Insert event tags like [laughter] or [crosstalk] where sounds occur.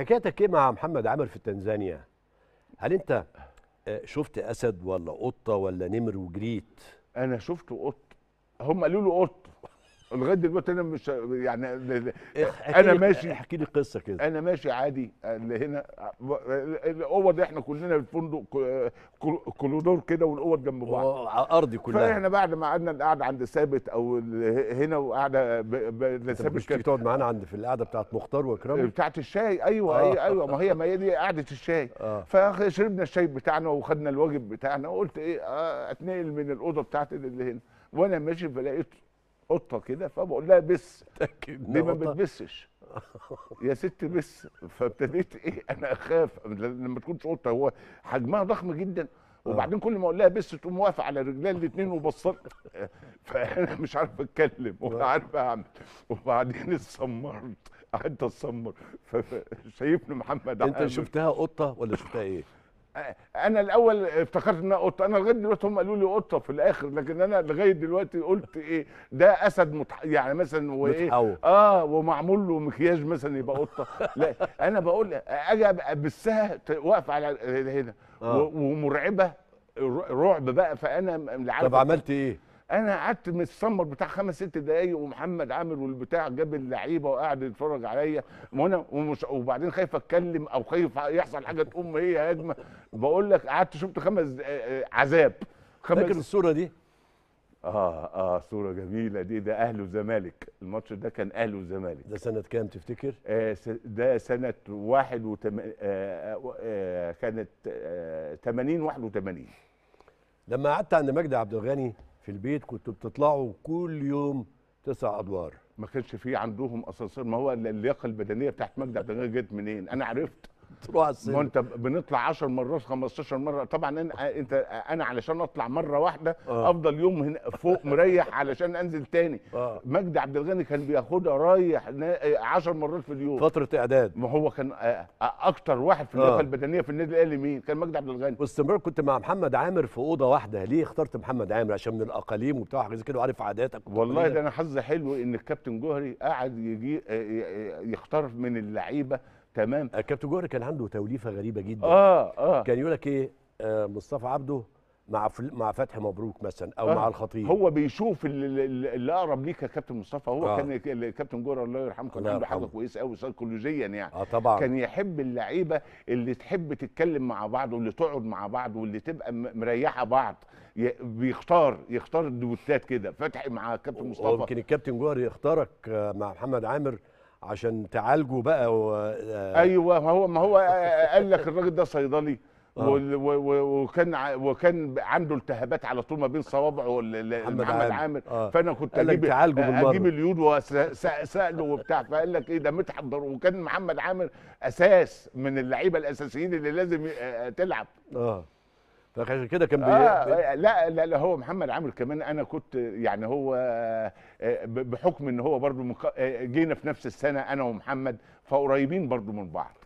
حكايتك ايه مع محمد عامر في تنزانيا هل انت آه، شفت اسد ولا قطه ولا نمر وجريت انا شفت قط هم قالوا له قط لغايه دلوقتي انا مش يعني انا ماشي احكي لي قصه كده انا ماشي عادي اللي هنا الاوض احنا كلنا في الفندق كولودور كده والاوض جنب بعض على كلها فاحنا بعد ما قعدنا القعده عند ثابت او هنا وقعده ثابت كده بتقعد معانا عند في القعده بتاعت مختار واكرام بتاعت الشاي ايوه آه. ايوه, أيوة ما هي ما هي دي قعده الشاي آه. فشربنا الشاي بتاعنا وخدنا الواجب بتاعنا وقلت ايه آه، اتنقل من الاوضه بتاعتي اللي هنا وانا ماشي فلقيت قطه كده فبقول لها بس ليه ما بتبسش [laughs] يا ست بس فابتديت ايه انا اخاف لما تكونش قطه هو حجمها ضخم جدا آه. وبعدين كل ما اقول لها بس تقوم واقفه على رجليها الاثنين وبصت فانا مش عارف اتكلم ولا آه. عارف اعمل وبعدين اتسمرت قعدت اتسمر فشايفني محمد انت شفتها قطه ولا شفتها ايه؟ انا الاول افتكرت ان قطه انا لغايه دلوقتي هم قالوا لي قطه في الاخر لكن انا لغايه دلوقتي قلت ايه ده اسد متح... يعني مثلا وايه متحول. اه ومعمول له مكياج مثلا يبقى قطه [laughs] لا انا بقول اجي ابسها واقفه على هنا آه. ومرعبه رعب بقى فانا طب عملت ايه؟ انا قعدت متسمر بتاع خمس ست دقايق ومحمد عامر والبتاع جاب اللعيبه وقعد يتفرج عليا وانا ومش وبعدين خايف اتكلم او خايف يحصل حاجه تقوم هي هجمه بقول لك قعدت شفت خمس آه، عذاب خمس فاكر الصوره دي؟ اه اه صوره جميله دي ده اهله وزمالك الماتش ده كان اهله وزمالك ده سنه كام تفتكر آه ده سنه 81 آه آه،, آه كانت آه 80 81 لما قعدت عند مجدي عبد الغني في البيت كنتوا بتطلعوا كل يوم تسع ادوار ما كانش في عندهم اسانسير ما هو اللياقه البدنيه بتاعت مجدي عبد الغني جت منين انا عرفت تروح على السينما ما انت بنطلع 10 مرات 15 مره طبعا انا انت انا علشان اطلع مره واحده آه. افضل يوم هنا فوق مريح علشان انزل تاني آه. مجدي عبد الغني كان بياخدها رايح 10 آه، مرات في اليوم فتره اعداد ما هو كان آه، آه، اكتر واحد في اللياقه آه. البدنيه في النادي الاهلي مين كان مجدي عبد الغني واستمرار كنت مع محمد عامر في اوضه واحده ليه اخترت محمد عامر عشان من الاقاليم وبتاع زي كده وعارف عاداتك والله ده انا حظي حلو ان الكابتن جوهري قعد يجي يختار من اللعيبه تمام آه، كابتن جوهر كان عنده توليفه غريبه جدا اه اه كان يقول لك ايه آه، مصطفى عبده مع فل... مع فتحي مبروك مثلا او آه. مع الخطيب هو بيشوف اللي اقرب ليك يا كابتن مصطفى هو آه. كان كابتن جوهر الله يرحمه كان عنده حاجه كويسه قوي سايكولوجيا يعني آه طبعا كان يحب اللعيبه اللي تحب تتكلم مع بعض واللي تقعد مع بعض واللي تبقى مريحه بعض ي... بيختار يختار الدوتات كده فتحي مع كابتن مصطفى يمكن الكابتن جوهر يختارك آه، مع محمد عامر عشان تعالجه بقى و... آه. ايوه ما هو ما هو آه، آه، قال لك الراجل ده صيدلي وكان وكان عنده التهابات على طول ما بين صوابعه محمد عامر, فانا كنت اجيب اجيب اليود واساله وبتاع فقال لك ايه ده متحضر وكان محمد عامر اساس من اللعيبه الاساسيين اللي لازم تلعب اه عشان كده كان آه،, آه لا لا لا هو محمد عامل كمان انا كنت يعني هو آه، بحكم ان هو برضو آه، جينا في نفس السنه انا ومحمد فقريبين برضو من بعض